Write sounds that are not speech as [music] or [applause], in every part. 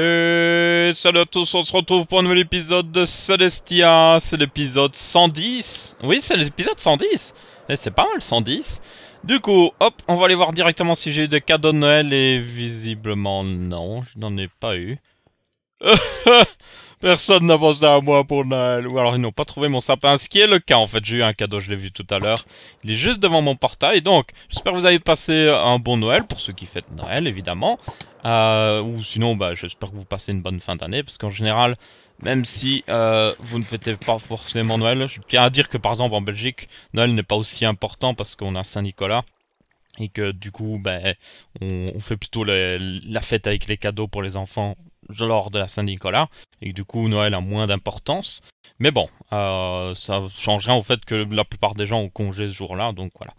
Et salut à tous, on se retrouve pour un nouvel épisode de Celestia. C'est l'épisode 110. Oui, c'est l'épisode 110. Et c'est pas mal, 110. Du coup, hop, on va aller voir directement si j'ai eu des cadeaux de Noël. Et visiblement, non, je n'en ai pas eu. [laughs] Personne n'a pensé à moi pour Noël. Ou alors ils n'ont pas trouvé mon sapin, ce qui est le cas en fait. J'ai eu un cadeau, je l'ai vu tout à l'heure. Il est juste devant mon portail. Donc, j'espère que vous avez passé un bon Noël, pour ceux qui fêtent Noël évidemment. Euh, ou sinon, bah, j'espère que vous passez une bonne fin d'année, parce qu'en général, même si euh, vous ne fêtez pas forcément Noël, je tiens à dire que par exemple en Belgique, Noël n'est pas aussi important parce qu'on a Saint-Nicolas. Et que du coup, ben, on, fait plutôt la fête avec les cadeaux pour les enfants lors de la Saint-Nicolas. Et du coup, Noël a moins d'importance. Mais bon, euh, ça change rien au fait que la plupart des gens ont congé ce jour-là. Donc voilà.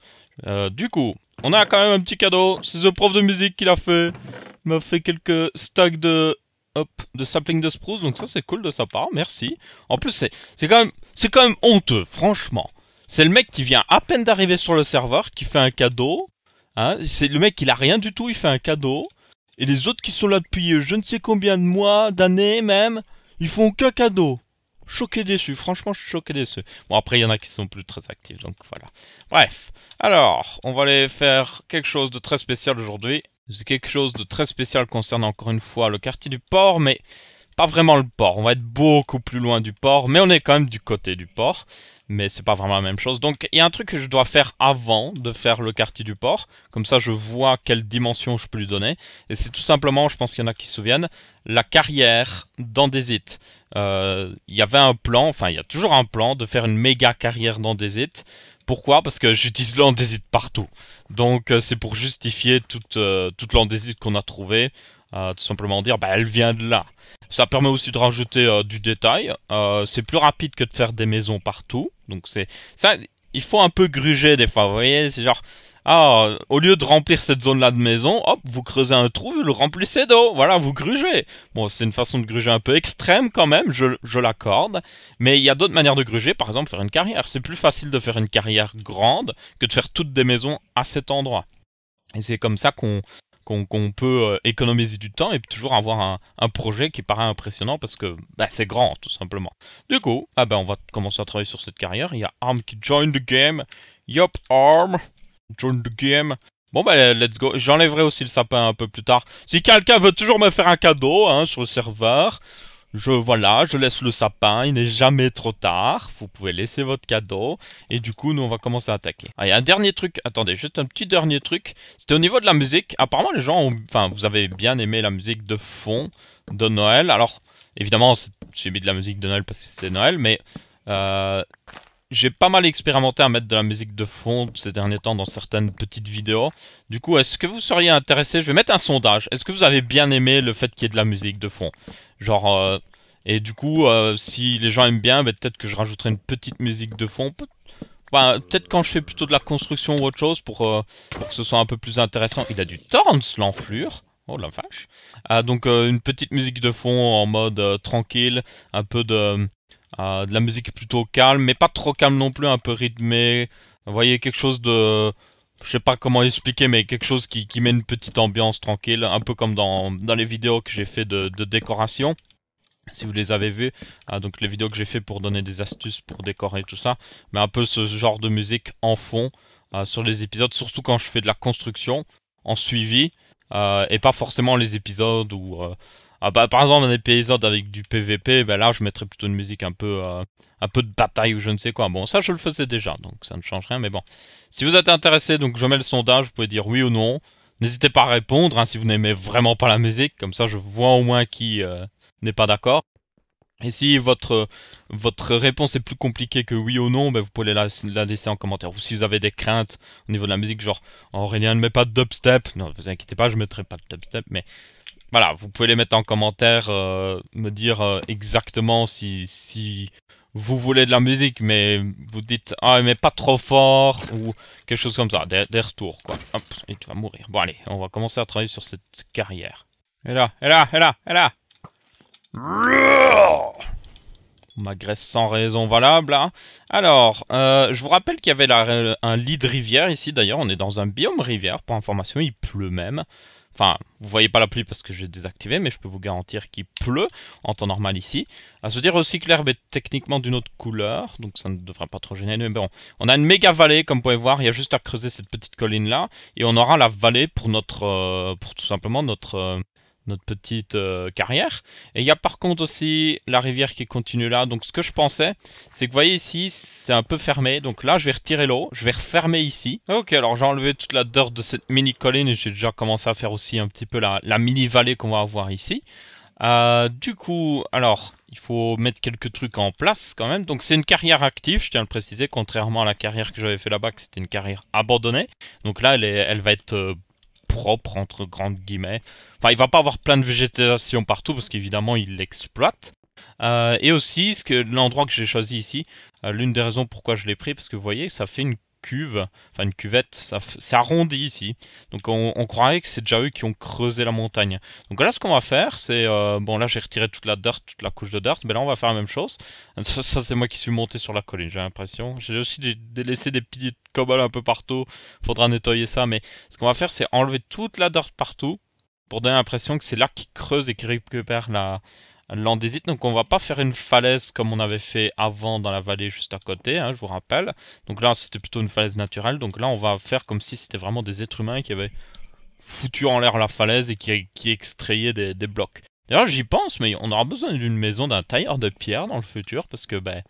Euh, du coup, on a quand même un petit cadeau. C'est le prof de musique qui l'a fait. Il m'a fait quelques stacks de hop, de sapling de spruce. Donc ça, c'est cool de sa part. Merci. En plus, c'est quand même c'est quand même honteux, franchement. C'est le mec qui vient à peine d'arriver sur le serveur, qui fait un cadeau. Hein. C'est le mec, il a rien du tout, il fait un cadeau. Et les autres qui sont là depuis euh, je ne sais combien de mois, d'années même, ils font aucun cadeau choqué déçu, franchement je suis choqué déçu. Bon après il y en a qui sont plus très actifs, donc voilà. Bref, alors on va aller faire quelque chose de très spécial aujourd'hui. C'est quelque chose de très spécial concernant encore une fois le quartier du port, mais pas vraiment le port. On va être beaucoup plus loin du port, mais on est quand même du côté du port. Mais c'est pas vraiment la même chose. Donc il y a un truc que je dois faire avant de faire le quartier du port. Comme ça je vois quelle dimension je peux lui donner. Et c'est tout simplement, je pense qu'il y en a qui se souviennent, la carrière d'Andésite. Euh, il y avait un plan, enfin il y a toujours un plan de faire une méga carrière dans Pourquoi Parce que j'utilise l'andésite partout. Donc euh, c'est pour justifier toute, euh, toute l'andésite qu'on a trouvée. tout simplement dire bah, elle vient de là. Ça permet aussi de rajouter du détail. c'est plus rapide que de faire des maisons partout. Donc c'est ça, il faut un peu gruger des fois. Vous voyez, c'est genre ah, au lieu de remplir cette zone-là de maison, hop, vous creusez un trou, vous le remplissez d'eau. Voilà, vous grugez. Bon, c'est une façon de gruger un peu extrême quand même, je, je l'accorde. Mais il y a d'autres manières de gruger, par exemple faire une carrière. C'est plus facile de faire une carrière grande que de faire toutes des maisons à cet endroit. Et c'est comme ça qu'on qu'on peut euh, économiser du temps et toujours avoir un, projet qui paraît impressionnant parce que bah, c'est grand tout simplement. Du coup, ah ben on va commencer à travailler sur cette carrière. Il y a Arm qui join the game. yup, Arm. John Game. Bon bah let's go. J'enlèverai aussi le sapin un peu plus tard. Si quelqu'un veut toujours me faire un cadeau hein, sur le serveur, je voilà, je laisse le sapin. Il n'est jamais trop tard. Vous pouvez laisser votre cadeau et du coup nous on va commencer à attaquer. il y a un dernier truc. Attendez, juste un petit dernier truc. C'était au niveau de la musique. Apparemment les gens, ont... enfin vous avez bien aimé la musique de fond de Noël. Alors évidemment j'ai mis de la musique de Noël parce que c'est Noël, mais euh, j'ai pas mal expérimenté à mettre de la musique de fond ces derniers temps dans certaines petites vidéos. Du coup, est-ce que vous seriez intéressé Je vais mettre un sondage. Est-ce que vous avez bien aimé le fait qu'il y ait de la musique de fond Genre, euh, et du coup, euh, si les gens aiment bien, ben, peut-être que je rajouterai une petite musique de fond. Ben, peut-être quand je fais plutôt de la construction ou autre chose pour, euh, que ce soit un peu plus intéressant. Il a du torns l'enflure. Oh la vache. Ah, donc une petite musique de fond en mode tranquille, un peu de euh, de la musique plutôt calme, mais pas trop calme non plus, un peu rythmée. Vous voyez, quelque chose de. Je sais pas comment expliquer, mais quelque chose qui, qui met une petite ambiance tranquille, un peu comme dans, dans les vidéos que j'ai fait de, de, décoration. Si vous les avez vues, euh, donc les vidéos que j'ai fait pour donner des astuces pour décorer tout ça, mais un peu ce genre de musique en fond euh, sur les épisodes, surtout quand je fais de la construction en suivi, et pas forcément les épisodes où ah, bah, par exemple, un épisode avec du PVP, bah, là, je mettrais plutôt une musique un peu, euh, un peu de bataille ou je ne sais quoi. Bon, ça, je le faisais déjà, donc ça ne change rien, mais bon. Si vous êtes intéressé, donc je mets le sondage, vous pouvez dire oui ou non. N'hésitez pas à répondre hein, si vous n'aimez vraiment pas la musique, comme ça, je vois au moins qui euh, n'est pas d'accord. Et si votre, votre réponse est plus compliquée que oui ou non, bah, vous pouvez la, laisser en commentaire. Ou si vous avez des craintes au niveau de la musique, genre oh, Aurélien ne met pas de dubstep, non, vous inquiétez pas, je ne mettrai pas de dubstep, mais voilà, vous pouvez les mettre en commentaire, euh, me dire euh, exactement si, si vous voulez de la musique, mais vous dites ah mais pas trop fort ou quelque chose comme ça, des, retours quoi. Hop, et tu vas mourir. Bon allez, on va commencer à travailler sur cette carrière. Et là, et là, et là, et là. On m'agresse sans raison valable. Hein. Alors, euh, je vous rappelle qu'il y avait un lit de rivière ici d'ailleurs. On est dans un biome rivière. Pour information, il pleut même. Enfin, vous voyez pas la pluie parce que j'ai désactivé, mais je peux vous garantir qu'il pleut en temps normal ici. À se dire aussi que l'herbe est techniquement d'une autre couleur, donc ça ne devrait pas trop gêner. Mais bon, on a une méga vallée, comme vous pouvez voir, il y a juste à creuser cette petite colline là, et on aura la vallée pour notre, euh, pour tout simplement notre, euh, notre petite euh, carrière. Et il y a par contre aussi la rivière qui continue là. Donc ce que je pensais, c'est que vous voyez ici, c'est un peu fermé. Donc là, je vais retirer l'eau, je vais refermer ici. Ok, alors j'ai enlevé toute la dirt de cette mini colline et j'ai déjà commencé à faire aussi un petit peu la, mini vallée qu'on va avoir ici. Euh, du coup, alors, il faut mettre quelques trucs en place quand même. Donc c'est une carrière active, je tiens à le préciser, contrairement à la carrière que j'avais fait là-bas, que c'était une carrière abandonnée. Donc là, elle, est, elle va être euh, propre entre grandes guillemets. Enfin, il va pas avoir plein de végétation partout parce qu'évidemment il l'exploite. Euh, et aussi, ce que l'endroit que j'ai choisi ici, euh, l'une des raisons pourquoi je l'ai pris, parce que vous voyez, ça fait une cuve, enfin une cuvette, ça c'est arrondi ici. Donc on, croirait que c'est déjà eux qui ont creusé la montagne. Donc là ce qu'on va faire, c'est euh, bon là j'ai retiré toute la dirt, toute la couche de dirt, mais là on va faire la même chose. [laughs] Ça, c'est moi qui suis monté sur la colline, j'ai l'impression. J'ai aussi laissé des de cobalt un peu partout. Faudra nettoyer ça, mais ce qu'on va faire, c'est enlever toute la dirt partout pour donner l'impression que c'est là qui creuse et qui récupère la, l'andésite. Donc on va pas faire une falaise comme on avait fait avant dans la vallée juste à côté, hein, je vous rappelle. Donc là c'était plutôt une falaise naturelle, donc là on va faire comme si c'était vraiment des êtres humains qui avaient foutu en l'air la falaise et qui, qui extrayaient des, blocs. D'ailleurs j'y pense, mais on aura besoin d'une maison d'un tailleur de pierre dans le futur, parce que ben...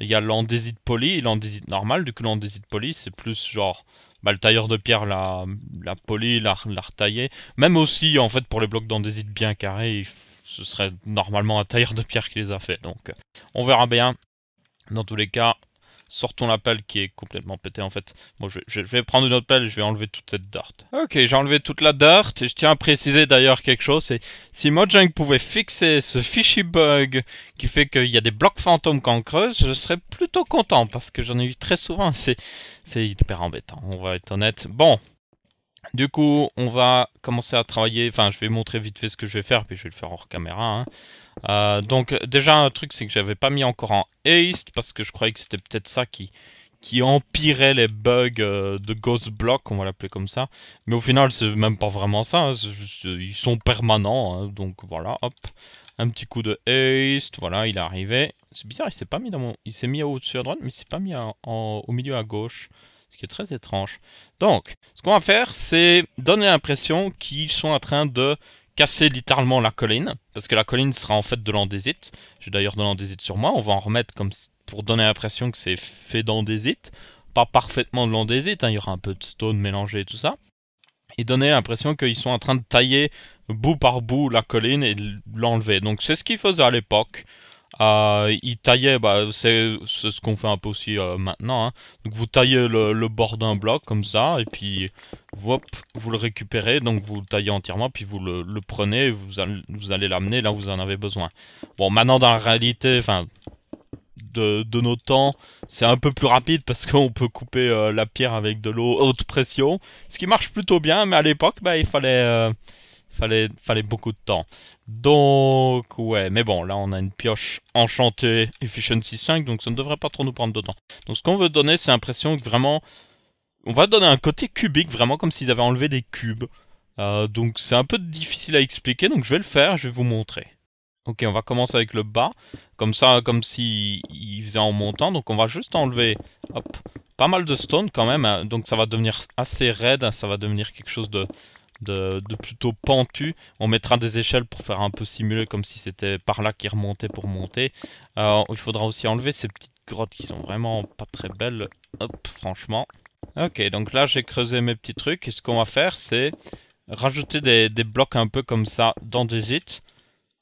Il y a l'andésite poli et l'andésite normale. Du coup, l'andésite poli, c'est plus genre bah, le tailleur de pierre l'a, la poli, l'a, la Même aussi, en fait, pour les blocs d'andésite bien carrés, il ce serait normalement un tailleur de pierre qui les a fait. Donc euh, on verra bien. Dans tous les cas, sortons la pelle qui est complètement pétée en fait. Bon, je, vais prendre une autre pelle et je vais enlever toute cette dirt. Ok, j'ai enlevé toute la dirt et je tiens à préciser d'ailleurs quelque chose, c'est si Mojang pouvait fixer ce fishy bug qui fait qu'il y a des blocs fantômes quand on creuse, je serais plutôt content parce que j'en ai eu très souvent, c'est hyper embêtant, on va être honnête. Bon, du coup, on va commencer à travailler. Enfin, je vais montrer vite fait ce que je vais faire, puis je vais le faire hors caméra. Hein. Euh, donc, déjà, un truc, c'est que j'avais pas mis encore en haste, parce que je croyais que c'était peut-être ça qui, qui empirait les bugs euh, de Ghost Block, on va l'appeler comme ça. Mais au final, c'est même pas vraiment ça. Hein, euh, ils sont permanents, hein, donc voilà, hop. Un petit coup de haste, voilà, il est arrivé. C'est bizarre, il s'est pas mis dans mon... Il s'est mis au-dessus à droite, mais il s'est pas mis au milieu à gauche ce qui est très étrange. Donc, ce qu'on va faire, c'est donner l'impression qu'ils sont en train de casser littéralement la colline, parce que la colline sera en fait de l'andésite. J'ai d'ailleurs de l'andésite sur moi, on va en remettre comme pour donner l'impression que c'est fait d'andésite. Pas parfaitement de l'andésite, hein, il y aura un peu de stone mélangé et tout ça. Et donner l'impression qu'ils sont en train de tailler bout par bout la colline et l'enlever. Donc c'est ce qu'ils faisaient à l'époque. Euh, il taillait, bah, c'est ce qu'on fait un peu aussi euh, maintenant. Hein. Donc vous taillez le, bord d'un bloc comme ça, et puis hop, vous le récupérez, donc vous le taillez entièrement, puis vous le, prenez, vous, allez, vous allez l'amener là où vous en avez besoin. Bon, maintenant dans la réalité, enfin, de, nos temps, c'est un peu plus rapide parce qu'on peut couper euh, la pierre avec de l'eau haute pression, ce qui marche plutôt bien, mais à l'époque, bah, il fallait Fallait, fallait beaucoup de temps. Donc, ouais, mais bon, là on a une pioche enchantée Efficiency 5, donc ça ne devrait pas trop nous prendre de temps. Donc ce qu'on veut donner, c'est l'impression que vraiment... On va donner un côté cubique, vraiment comme s'ils avaient enlevé des cubes. Euh, donc c'est un peu difficile à expliquer, donc je vais le faire, je vais vous montrer. Ok, on va commencer avec le bas, comme ça, comme si il faisait en montant. Donc on va juste enlever hop, pas mal de stone quand même, hein. donc ça va devenir assez raide, hein. ça va devenir quelque chose de de, plutôt pentu. On mettra des échelles pour faire un peu simuler comme si c'était par là qui remontait pour monter. Euh, il faudra aussi enlever ces petites grottes qui sont vraiment pas très belles. Hop, franchement. Ok, donc là j'ai creusé mes petits trucs. Et ce qu'on va faire, c'est rajouter des, blocs un peu comme ça dans des hits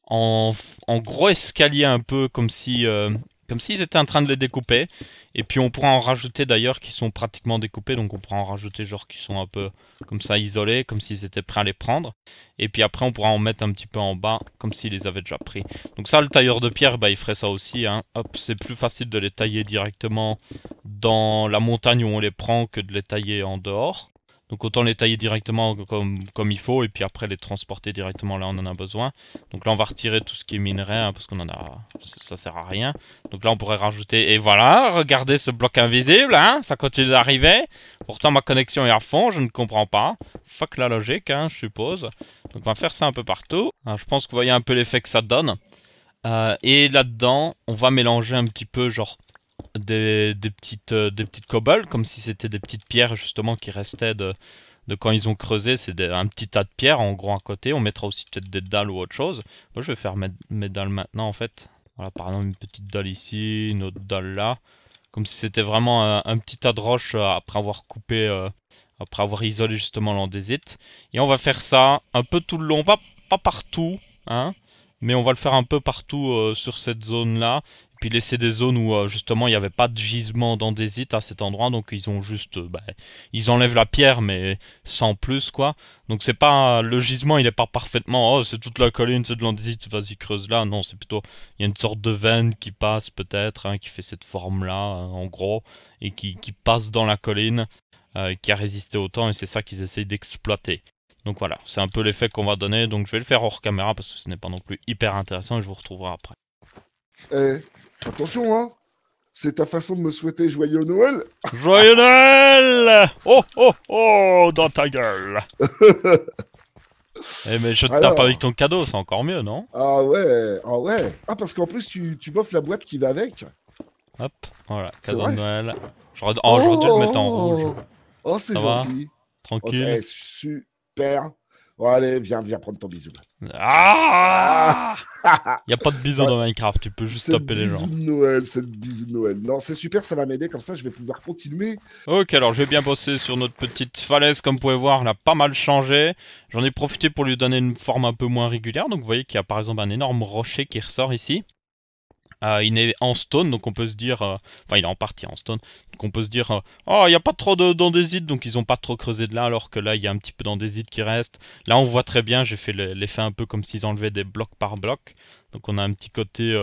En, gros escalier un peu comme si euh, comme s'ils étaient en train de les découper. Et puis on pourra en rajouter d'ailleurs qui sont pratiquement découpés. Donc on pourra en rajouter genre qui sont un peu comme ça isolés, comme s'ils étaient prêts à les prendre. Et puis après on pourra en mettre un petit peu en bas, comme s'ils les avaient déjà pris. Donc ça, le tailleur de pierre, bah, il ferait ça aussi. Hein. Hop, c'est plus facile de les tailler directement dans la montagne où on les prend que de les tailler en dehors. Donc autant les tailler directement comme, comme, il faut et puis après les transporter directement là on en a besoin. Donc là on va retirer tout ce qui est minerai hein, parce qu'on en a, ça sert à rien. Donc là on pourrait rajouter et voilà, regardez ce bloc invisible, hein, ça continue d'arriver. Pourtant ma connexion est à fond, je ne comprends pas. Fuck la logique, hein, je suppose. Donc on va faire ça un peu partout. je pense que vous voyez un peu l'effet que ça donne. Euh, et là-dedans, on va mélanger un petit peu genre des, petites, euh, des petites comme si c'était des petites pierres justement qui restaient de, quand ils ont creusé. C'est un petit tas de pierres en gros à côté. On mettra aussi peut-être des dalles ou autre chose. Moi je vais faire mes, dalles maintenant en fait. Voilà, par exemple, une petite dalle ici, une autre dalle là. Comme si c'était vraiment un, petit tas de roches euh, après avoir coupé, euh, après avoir isolé justement l'andésite. Et on va faire ça un peu tout le long, pas, pas partout, hein, mais on va le faire un peu partout sur cette zone là puis laisser des zones où euh, justement il n'y avait pas de gisement d'andésite à cet endroit, donc ils ont juste, euh, bah, ils enlèvent la pierre mais sans plus quoi. Donc c'est pas euh, le gisement, il est pas parfaitement, oh c'est toute la colline, c'est de l'andésite, vas-y creuse là. Non, c'est plutôt il y a une sorte de veine qui passe peut-être, hein, qui fait cette forme là en gros et qui, qui, passe dans la colline, qui a résisté au temps et c'est ça qu'ils essayent d'exploiter. Donc voilà, c'est un peu l'effet qu'on va donner. Donc je vais le faire hors caméra parce que ce n'est pas non plus hyper intéressant et je vous retrouverai après. Euh, Attention, hein C'est ta façon de me souhaiter joyeux Noël [laughs] Joyeux Noël Oh oh oh Dans ta gueule [laughs] Eh mais je te tape avec ton cadeau, c'est encore mieux, non Ah ouais, ah ouais Ah parce qu'en plus tu, tu la boîte qui va avec Hop, voilà, cadeau de Noël. oh, je dû le mettre en oh. rouge. Oh c'est gentil. Oh, Tranquille. super allez, viens, viens prendre ton bisou. Il ah [laughs] n'y a pas de bisou dans Minecraft, tu peux juste taper les gens. C'est le bisou de Noël, c'est le bisou de Noël. Non, c'est super, ça va m'aider, comme ça je vais pouvoir continuer. Ok, alors j'ai bien bosser sur notre petite falaise, comme vous pouvez voir, elle a pas mal changé. J'en ai profité pour lui donner une forme un peu moins régulière, donc vous voyez qu'il y a par exemple un énorme rocher qui ressort ici. Euh, il est en stone, donc on peut se dire. Euh, enfin, il est en partie en stone. Donc on peut se dire. Euh, oh, il n'y a pas trop d'andésite, donc ils n'ont pas trop creusé de là, alors que là, il y a un petit peu d'andésite qui reste. Là, on voit très bien, j'ai fait l'effet un peu comme s'ils enlevaient des blocs par bloc. Donc on a un petit côté.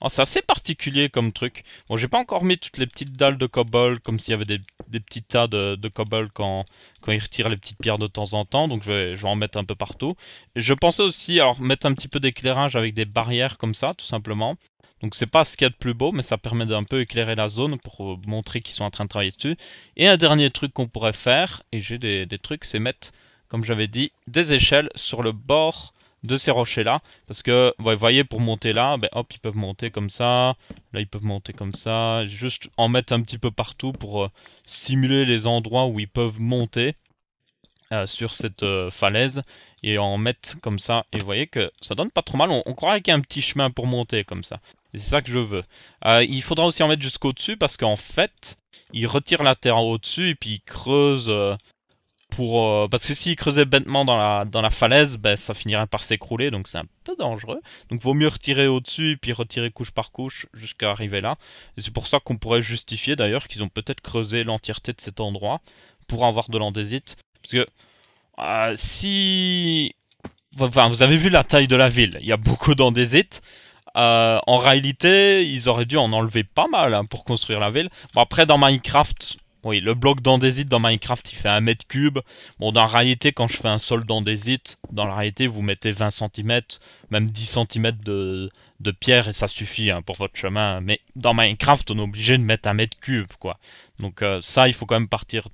Oh, c'est assez particulier comme truc. Bon, j'ai pas encore mis toutes les petites dalles de cobble, comme s'il y avait des, petits tas de, cobble quand, quand ils retirent les petites pierres de temps en temps. Donc je vais, je vais en mettre un peu partout. je pensais aussi alors, mettre un petit peu d'éclairage avec des barrières comme ça, tout simplement. Donc c'est pas ce qu'il y a de plus beau, mais ça permet d'un peu éclairer la zone pour euh, montrer qu'ils sont en train de travailler dessus. Et un dernier truc qu'on pourrait faire, et j'ai des, trucs, c'est mettre, comme j'avais dit, des échelles sur le bord de ces rochers là. Parce que, vous voyez, pour monter là, ben, hop, ils peuvent monter comme ça, là ils peuvent monter comme ça, juste en mettre un petit peu partout pour euh, simuler les endroits où ils peuvent monter. Euh, sur cette falaise et en mettre comme ça. Et vous voyez que ça donne pas trop mal. on croirait qu'il y a un petit chemin pour monter comme ça c'est ça que je veux. Euh, il faudra aussi en mettre jusqu'au-dessus parce qu'en fait, ils retire la terre au-dessus et puis ils creusent euh, pour... Euh, parce que s'ils creusaient bêtement dans la, dans la falaise, ben, ça finirait par s'écrouler, donc c'est un peu dangereux. Donc vaut mieux retirer au-dessus et puis retirer couche par couche jusqu'à arriver là. Et c'est pour ça qu'on pourrait justifier d'ailleurs qu'ils ont peut-être creusé l'entièreté de cet endroit pour avoir de l'andésite. Parce que si... Enfin, vous avez vu la taille de la ville, il y a beaucoup d'andésite. Euh, en réalité, ils auraient dû en enlever pas mal hein, pour construire la ville. Bon, après, dans Minecraft, oui, le bloc d'andésite dans Minecraft, il fait 1 mètre cube. Bon, dans la réalité, quand je fais un sol d'andésite, dans la réalité, vous mettez 20 cm, même 10 cm de, pierre et ça suffit hein, pour votre chemin. Mais dans Minecraft, on est obligé de mettre un mètre cube, quoi. Donc euh, ça, il faut quand même partir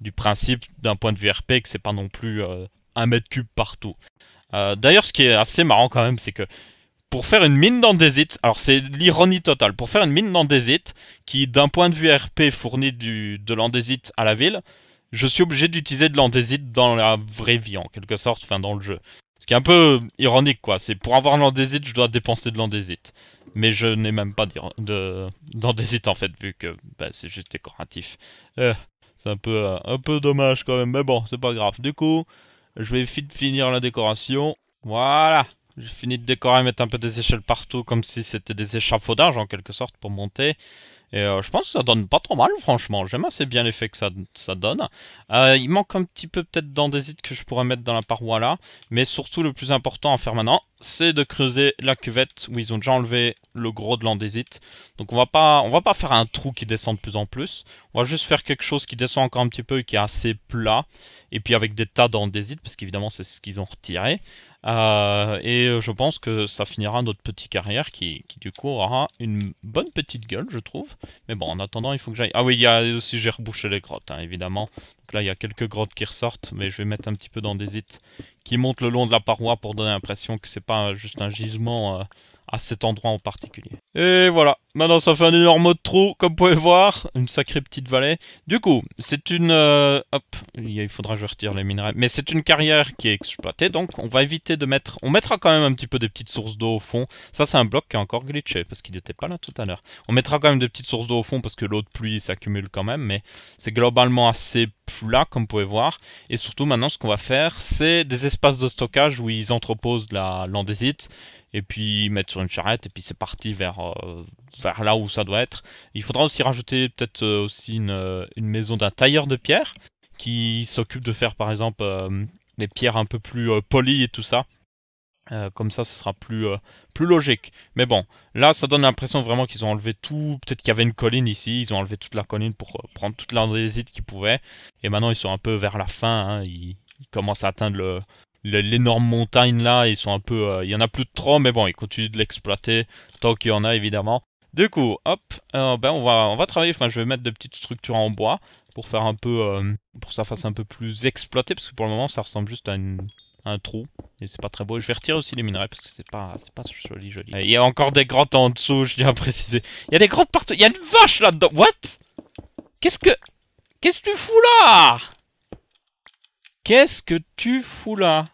du principe, d'un point de vue RP, que c'est pas non plus euh, un mètre cube partout. D'ailleurs, ce qui est assez marrant quand même, c'est que pour faire une mine d'andésite, alors c'est l'ironie totale, pour faire une mine d'andésite qui, d'un point de vue RP, fournit du, de l'andésite à la ville, je suis obligé d'utiliser de l'andésite dans la vraie vie, en quelque sorte, enfin dans le jeu. Ce qui est un peu ironique, quoi. C'est pour avoir l'andésite, je dois dépenser de l'andésite. Mais je n'ai même pas d'andésite, en fait, vu que bah, c'est juste décoratif. Euh, c'est un peu, euh, un peu dommage, quand même, mais bon, c'est pas grave. Du coup, je vais finir la décoration. Voilà j'ai fini de décorer mettre un peu des échelles partout comme si c'était des échafaudages en quelque sorte pour monter. Et euh, je pense que ça donne pas trop mal, franchement. J'aime assez bien l'effet que ça, donne. Euh, il manque un petit peu peut-être d'andésite que je pourrais mettre dans la paroi là. Mais surtout, le plus important à faire maintenant, c'est de creuser la cuvette où ils ont déjà enlevé le gros de l'andésite. Donc on va pas, on va pas faire un trou qui descend de plus en plus. On va juste faire quelque chose qui descend encore un petit peu et qui est assez plat. Et puis avec des tas d'andésite, parce qu'évidemment c'est ce qu'ils ont retiré. Euh, et euh, je pense que ça finira notre petite carrière qui, du coup aura une bonne petite gueule, je trouve. Mais bon, en attendant, il faut que j'aille. Ah oui, il y a aussi, j'ai rebouché les grottes, hein, évidemment. Donc là, il y a quelques grottes qui ressortent, mais je vais mettre un petit peu d'andésite qui monte le long de la paroi pour donner l'impression que c'est pas juste un gisement. Euh, à cet endroit en particulier. Et voilà, maintenant ça fait un énorme trou, comme vous pouvez voir, une sacrée petite vallée. Du coup, c'est une... Euh, hop, il faudra que je retire les minerais. Mais c'est une carrière qui est exploitée, donc on va éviter de mettre... On mettra quand même un petit peu des petites sources d'eau au fond. Ça, c'est un bloc qui est encore glitché, parce qu'il n'était pas là tout à l'heure. On mettra quand même des petites sources d'eau au fond, parce que l'eau de pluie s'accumule quand même, mais c'est globalement assez plat, comme vous pouvez voir. Et surtout, maintenant, ce qu'on va faire, c'est des espaces de stockage où ils entreposent la l'andésite et puis mettre sur une charrette, et puis c'est parti vers, euh, vers là où ça doit être. Il faudra aussi rajouter peut-être euh, aussi une, euh, une maison d'un tailleur de pierre, qui s'occupe de faire par exemple des les pierres un peu plus polies et tout ça. comme ça, ce sera plus, plus logique. Mais bon, là, ça donne l'impression vraiment qu'ils ont enlevé tout. Peut-être qu'il y avait une colline ici, ils ont enlevé toute la colline pour prendre toute l'andésite qu'ils pouvaient. Et maintenant, ils sont un peu vers la fin. Hein. ils, commencent à atteindre le, l'énorme montagne là, ils sont un peu, euh, il y en a plus de trop, mais bon, ils continuent de l'exploiter tant qu'il y en a évidemment. Du coup, hop, euh, ben on va, on va travailler. Enfin, je vais mettre de petites structures en bois pour faire un peu, euh, pour que ça fasse un peu plus exploité, parce que pour le moment, ça ressemble juste à, un trou et c'est pas très beau. Je vais retirer aussi les minerais parce que c'est pas, c'est pas joli, joli. Il y a encore des grottes en dessous, je tiens à préciser. Il y a des grottes partout. Il y a une vache là-dedans. What Qu'est-ce que, qu'est-ce que tu fous là Qu'est-ce que tu fous là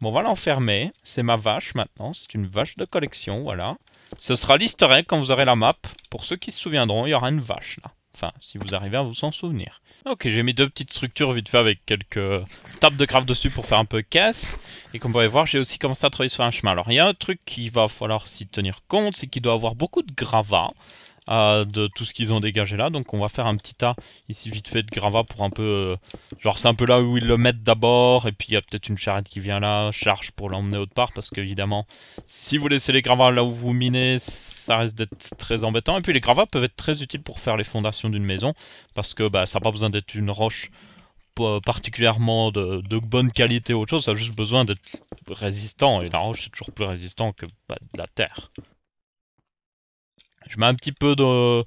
Bon, on va l'enfermer. C'est ma vache maintenant. C'est une vache de collection, voilà. Ce sera l'easter quand vous aurez la map. Pour ceux qui se souviendront, il y aura une vache là. Enfin, si vous arrivez à vous en souvenir. Ok, j'ai mis deux petites structures vite fait avec quelques tables de craft dessus pour faire un peu caisse. Et comme vous pouvez voir, j'ai aussi commencé à travailler sur un chemin. Alors, il y a un truc qu'il va falloir s'y tenir compte, c'est qu'il doit avoir beaucoup de gravats de tout ce qu'ils ont dégagé là. Donc on va faire un petit tas ici vite fait de gravats pour un peu... Euh, genre c'est un peu là où ils le mettent d'abord, et puis il y a peut-être une charrette qui vient là, charge pour l'emmener autre part, parce qu'évidemment, si vous laissez les gravats là où vous minez, ça risque d'être très embêtant. Et puis les gravats peuvent être très utiles pour faire les fondations d'une maison, parce que bah, ça n'a pas besoin d'être une roche euh, particulièrement de, bonne qualité ou autre chose, ça a juste besoin d'être résistant, et la roche c'est toujours plus résistant que bah, la terre. Je mets un petit peu de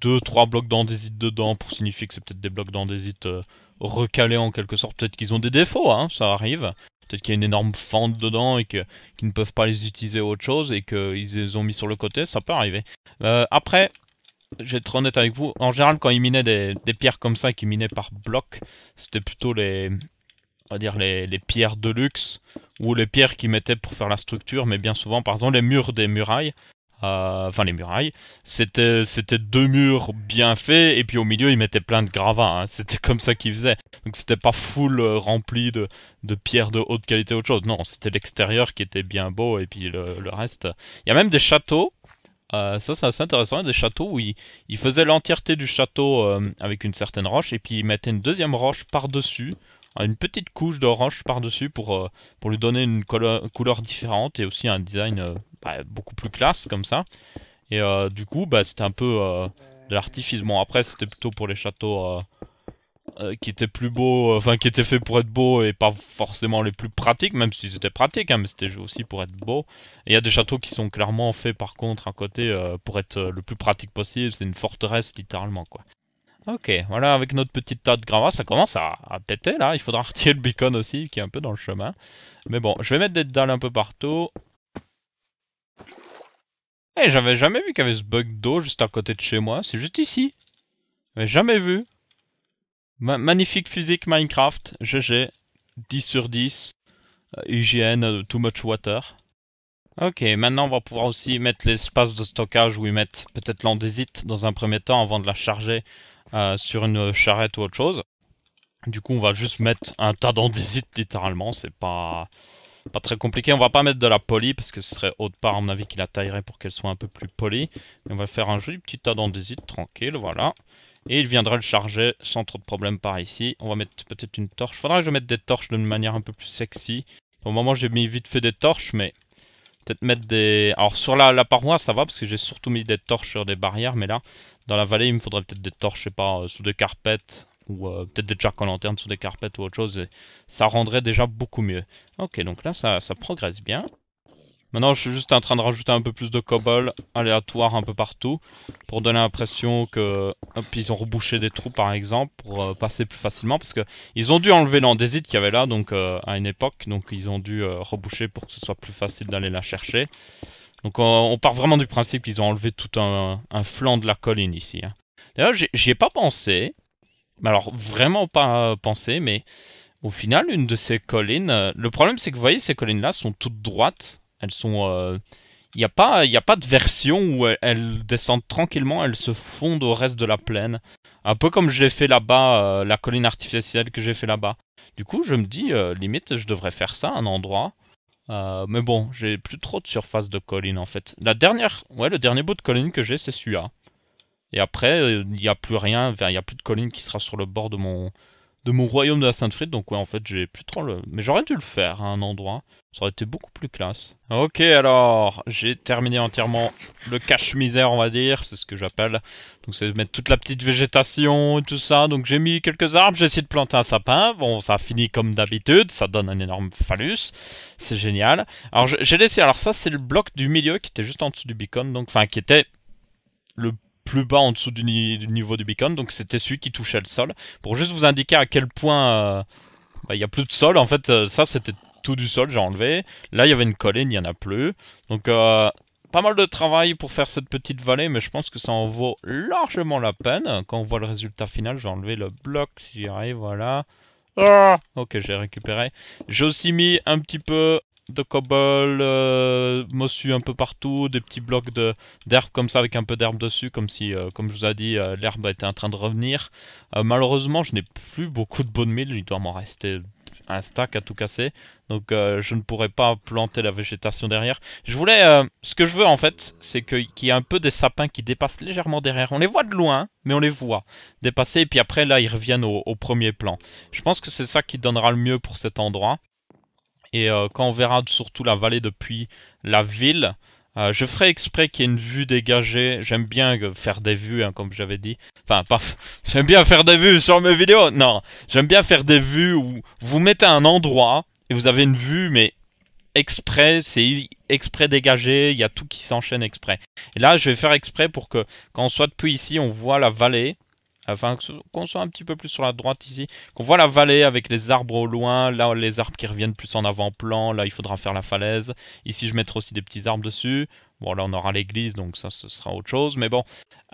2-3 blocs d'andésite dedans pour signifier que c'est peut-être des blocs d'andésite euh, recalés en quelque sorte. Peut-être qu'ils ont des défauts, hein, ça arrive. Peut-être qu'il y a une énorme fente dedans et qu'ils ne peuvent pas les utiliser autre chose et qu'ils les ont mis sur le côté, ça peut arriver. Euh, après, je vais être honnête avec vous, en général quand ils minaient des, pierres comme ça, qu'ils minaient par bloc, c'était plutôt les, on va dire les, les, pierres de luxe ou les pierres qu'ils mettaient pour faire la structure, mais bien souvent, par exemple, les murs des murailles, enfin les murailles, c'était c'était deux murs bien faits et puis au milieu ils mettaient plein de gravats. Hein. C'était comme ça qu'ils faisaient. Donc c'était pas full euh, rempli de, pierres de haute qualité ou autre chose. Non, c'était l'extérieur qui était bien beau et puis le, reste. Il y a même des châteaux. Euh, ça c'est assez intéressant, il y a des châteaux où ils, faisaient l'entièreté du château euh, avec une certaine roche et puis ils mettaient une deuxième roche par-dessus une petite couche de roche par-dessus pour, pour lui donner une couleur différente et aussi un design bah, beaucoup plus classe comme ça. Et euh, du coup, bah, c'était un peu euh, de l'artifice. Bon, après, c'était plutôt pour les châteaux euh, qui étaient plus beaux, enfin, qui étaient faits pour être beaux et pas forcément les plus pratiques, même si c'était pratique hein, mais c'était aussi pour être beau. Il y a des châteaux qui sont clairement faits, par contre, à côté, pour être le plus pratique possible. C'est une forteresse, littéralement, quoi. Ok, voilà, avec notre petite tas de gravats, ça commence à, à, péter là. Il faudra [laughs] retirer le beacon aussi, qui est un peu dans le chemin. Mais bon, je vais mettre des dalles un peu partout. Hey, j'avais jamais vu qu'il y avait ce bug d'eau juste à côté de chez moi, c'est juste ici. J'avais jamais vu. magnifique physique Minecraft, GG, 10 sur 10, euh, hygiène, euh, too much water. Ok, maintenant on va pouvoir aussi mettre l'espace de stockage où ils mettent peut-être l'andésite dans un premier temps avant de la charger euh, sur une charrette ou autre chose. Du coup on va juste mettre un tas d'andésite littéralement, c'est pas... Pas très compliqué, on va pas mettre de la polie parce que ce serait autre part à mon avis qu'il la taillerait pour qu'elle soit un peu plus polie. on va faire un joli petit tas d'andésite tranquille, voilà. Et il viendra le charger sans trop de problèmes par ici. On va mettre peut-être une torche. Faudra que je mette des torches d'une manière un peu plus sexy. Pour le moment j'ai mis vite fait des torches mais peut-être mettre des... Alors sur la, la paroi ça va parce que j'ai surtout mis des torches sur des barrières mais là dans la vallée il me faudrait peut-être des torches je sais pas euh, sous des carpettes ou euh, peut-être des jacks en lanterne sur des carpettes ou autre chose, ça rendrait déjà beaucoup mieux. Ok, donc là, ça, ça progresse bien. Maintenant, je suis juste en train de rajouter un peu plus de cobble aléatoire un peu partout pour donner l'impression que hop, ils ont rebouché des trous par exemple pour euh, passer plus facilement parce que ils ont dû enlever l'andésite qu'il y avait là donc euh, à une époque donc ils ont dû reboucher pour que ce soit plus facile d'aller la chercher. Donc on, part vraiment du principe qu'ils ont enlevé tout un, flanc de la colline ici. Hein. D'ailleurs, j'y ai pas pensé, alors vraiment pas pensé, mais au final, une de ces collines. Euh, le problème, c'est que vous voyez, ces collines-là sont toutes droites. Elles sont. Il euh, n'y a, pas, a pas de version où elles, descendent tranquillement, elles se fondent au reste de la plaine. Un peu comme j'ai fait là-bas, euh, la colline artificielle que j'ai fait là-bas. Du coup, je me dis, limite, je devrais faire ça à un endroit. mais bon, j'ai plus trop de surface de colline en fait. La dernière, ouais, le dernier bout de colline que j'ai, c'est celui-là. Et après, euh, il n'y a plus rien, il n'y a plus de colline qui sera sur le bord de mon, de mon royaume de la Sainte-Frite. Donc ouais, en fait, j'ai plus trop le... Mais j'aurais dû le faire à un endroit. Ça aurait été beaucoup plus classe. Ok, alors, j'ai terminé entièrement le cache-misère, on va dire. C'est ce que j'appelle. Donc c'est mettre toute la petite végétation et tout ça. Donc j'ai mis quelques arbres, j'ai essayé de planter un sapin. Bon, ça a finit comme d'habitude. Ça donne un énorme phallus. C'est génial. Alors j'ai laissé... Alors ça, c'est le bloc du milieu qui était juste en dessous du beacon. Donc, enfin, qui était le bas en dessous du, niveau du beacon, donc c'était celui qui touchait le sol. Pour juste vous indiquer à quel point euh, bah, il n'y a plus de sol, en fait, euh, ça c'était tout du sol, j'ai enlevé. Là, il y avait une colline, il n'y en a plus. Donc, euh, pas mal de travail pour faire cette petite vallée, mais je pense que ça en vaut largement la peine. Quand on voit le résultat final, j'ai enlevé le bloc, si j'y arrive, voilà. Ah, ok, j'ai récupéré. J'ai aussi mis un petit peu de cobble, euh, mossu un peu partout, des petits blocs d'herbe comme ça avec un peu d'herbe dessus, comme si, euh, comme je vous ai dit, euh, l'herbe était en train de revenir. malheureusement, je n'ai plus beaucoup de bonnes milles, il doit m'en rester un stack à tout casser, donc je ne pourrais pas planter la végétation derrière. Je voulais, ce que je veux en fait, c'est qu'il y ait un peu des sapins qui dépassent légèrement derrière. On les voit de loin, mais on les voit dépasser, et puis après là, ils reviennent au premier plan. Je pense que c'est ça qui donnera le mieux pour cet endroit et euh, quand on verra surtout la vallée depuis la ville, euh, je ferai exprès qu'il y ait une vue dégagée. J'aime bien faire des vues, hein, comme j'avais dit. Enfin, pas... [laughs] j'aime bien faire des vues sur mes vidéos. Non, j'aime bien faire des vues où vous mettez un endroit et vous avez une vue, mais exprès, c'est exprès dégagé, il y a tout qui s'enchaîne exprès. Et là, je vais faire exprès pour que quand on soit depuis ici, on voit la vallée afin qu'on soit un petit peu plus sur la droite ici, qu'on voit la vallée avec les arbres au loin, là les arbres qui reviennent plus en avant-plan, là il faudra faire la falaise, ici je mettrai aussi des petits arbres dessus, bon là on aura l'église donc ça ce sera autre chose, mais bon,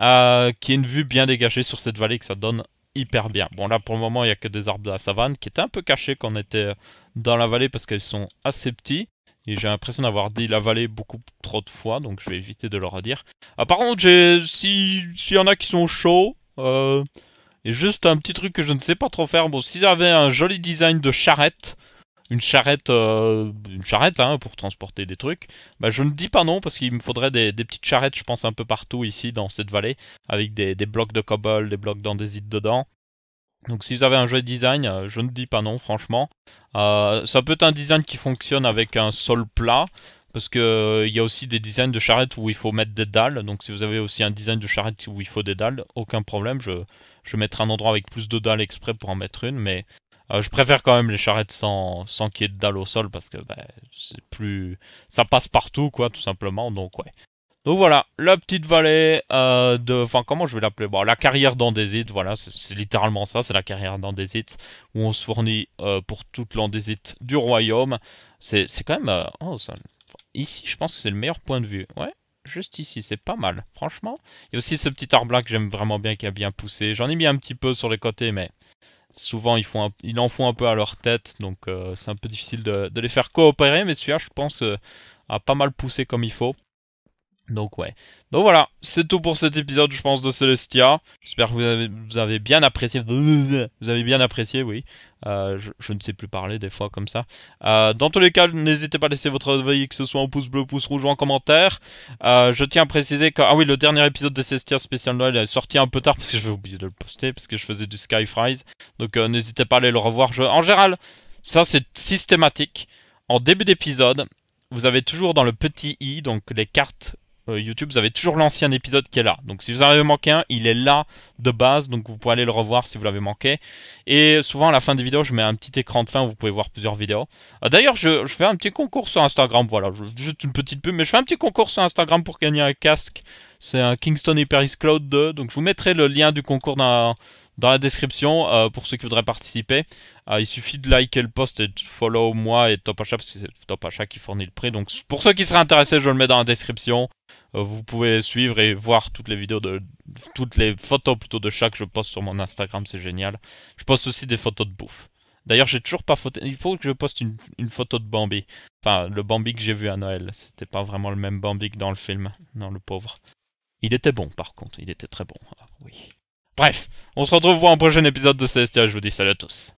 euh, qu'il y ait une vue bien dégagée sur cette vallée que ça donne hyper bien. Bon là pour le moment il n'y a que des arbres de la savane qui étaient un peu cachés quand on était euh, dans la vallée parce qu'elles sont assez petits, et j'ai l'impression d'avoir dit la vallée beaucoup trop de fois, donc je vais éviter de le redire. Ah, par contre, s'il y en a qui sont chauds, euh, et juste un petit truc que je ne sais pas trop faire. Bon, vous avez un joli design de charrette, une charrette, euh, une charrette hein, pour transporter des trucs, bah, je ne dis pas non parce qu'il me faudrait des, petites charrettes, je pense, un peu partout ici dans cette vallée, avec des, blocs de cobble, des blocs d'andésite dedans. Donc si vous avez un joli design, euh, je ne dis pas non franchement. ça peut être un design qui fonctionne avec un sol plat, parce qu'il euh, il y a aussi des designs de charrettes où il faut mettre des dalles. Donc si vous avez aussi un design de charrette où il faut des dalles, aucun problème. Je, je mettrai un endroit avec plus de dalles exprès pour en mettre une, mais euh, je préfère quand même les charrettes sans, sans qu'il y ait de dalles au sol parce que ben, c'est plus, ça passe partout quoi, tout simplement. Donc ouais. Donc voilà, la petite vallée euh, de... Enfin, comment je vais l'appeler bon, La carrière d'Andésite, voilà, c'est littéralement ça, c'est la carrière d'Andésite, où on se fournit pour toute l'Andésite du royaume. C'est quand même... oh, ça, Ici, je pense que c'est le meilleur point de vue. Ouais, juste ici, c'est pas mal, franchement. Il y a aussi ce petit arbre-là que j'aime vraiment bien, qui a bien poussé. J'en ai mis un petit peu sur les côtés, mais souvent, ils, en font un peu à leur tête, donc euh, c'est un peu difficile de... les faire coopérer. Mais celui-là, je pense, euh, a pas mal poussé comme il faut. Donc ouais. Donc voilà, c'est tout pour cet épisode, je pense, de Celestia. J'espère que vous avez, vous avez, bien apprécié. [laughs] Vous avez bien apprécié, oui. Euh, je, ne sais plus parler des fois comme ça. Euh, dans tous les cas, n'hésitez pas à laisser votre avis, que ce soit en pouce bleu, pouce rouge ou en commentaire. Euh, je tiens à préciser que... Ah oui, le dernier épisode de Celestia spécial Noël est sorti un peu tard parce que je vais oublier de le poster, parce que je faisais du Sky Donc n'hésitez pas à aller le revoir. En général, ça c'est systématique. En début d'épisode, vous avez toujours dans le petit i, donc les cartes euh, YouTube, vous avez toujours l'ancien épisode qui est là. Donc si vous en avez manqué un, il est là de base, donc vous pouvez aller le revoir si vous l'avez manqué. Et souvent à la fin des vidéos, je mets un petit écran de fin où vous pouvez voir plusieurs vidéos. Euh, d'ailleurs, je, fais un petit concours sur Instagram, voilà, juste une petite pub, mais je fais un petit concours sur Instagram pour gagner un casque. C'est un Kingston Paris Cloud 2, donc je vous mettrai le lien du concours dans, dans la description euh, pour ceux qui voudraient participer. Euh, il suffit de liker le post et de follow moi et Top Achat parce que c'est Top Achat qui fournit le prix. Donc pour ceux qui seraient intéressés, je le mets dans la description. Euh, vous pouvez suivre et voir toutes les vidéos de toutes les photos plutôt de chaque que je poste sur mon Instagram, c'est génial. Je poste aussi des photos de bouffe. D'ailleurs, j'ai toujours pas photo. Il faut que je poste une, une photo de Bambi. Enfin, le Bambi que j'ai vu à Noël. C'était pas vraiment le même Bambi que dans le film. Non, le pauvre. Il était bon, par contre. Il était très bon. Ah, oui. Bref, on se retrouve pour un prochain épisode de Celestia, je vous dis salut à tous.